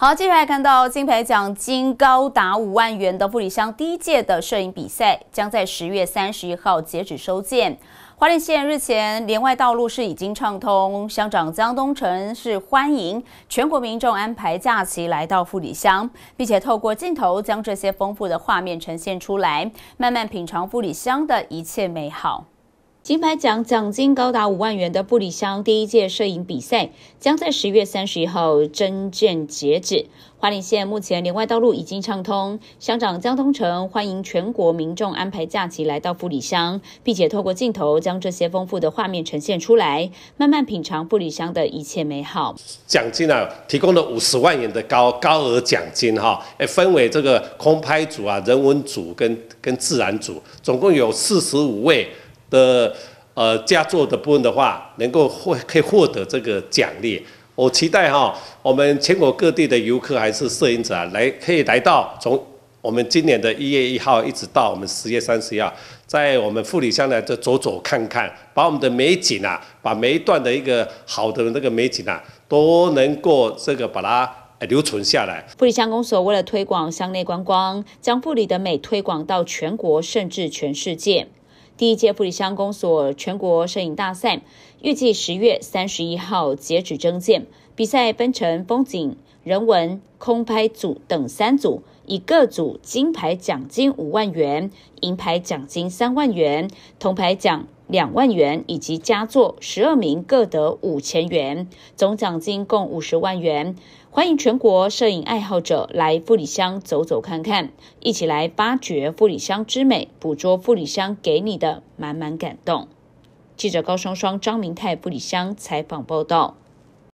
好，接下来看到金牌奖金高达五万元的富里乡第一届的摄影比赛，将在十月三十一号截止收件。花莲县日前连外道路是已经畅通，乡长江东城是欢迎全国民众安排假期来到富里乡，并且透过镜头将这些丰富的画面呈现出来，慢慢品尝富里乡的一切美好。金牌奖奖金高达五万元的布里乡第一届摄影比赛，将在十月三十一号征件截止。花莲县目前连外道路已经畅通，乡长江通成欢迎全国民众安排假期来到布里乡，并且透过镜头将这些丰富的画面呈现出来，慢慢品尝布里乡的一切美好。奖金啊，提供了五十万元的高高额奖金哈，哎，分为这个空拍组啊、人文组跟跟自然组，总共有四十五位。的呃佳作的部分的话，能够获可以获得这个奖励。我期待哈，我们全国各地的游客还是摄影者啊，来可以来到从我们今年的一月一号一直到我们十月三十号，在我们富里乡呢，这走走看看，把我们的美景啊，把每一段的一个好的那个美景啊，都能够这个把它留存下来。富里乡公所为了推广乡内观光，将富里的美推广到全国甚至全世界。第一届富里乡公所全国摄影大赛预计十月三十一号截止征件。比赛分成风景、人文、空拍组等三组，一个组金牌奖金五万元，银牌奖金三万元，铜牌奖两万元，以及佳作十二名各得五千元，总奖金共五十万元。欢迎全国摄影爱好者来富里乡走走看看，一起来发掘富里乡之美，捕捉富里乡给你的满满感动。记者高双双、张明泰，富里乡采访报道。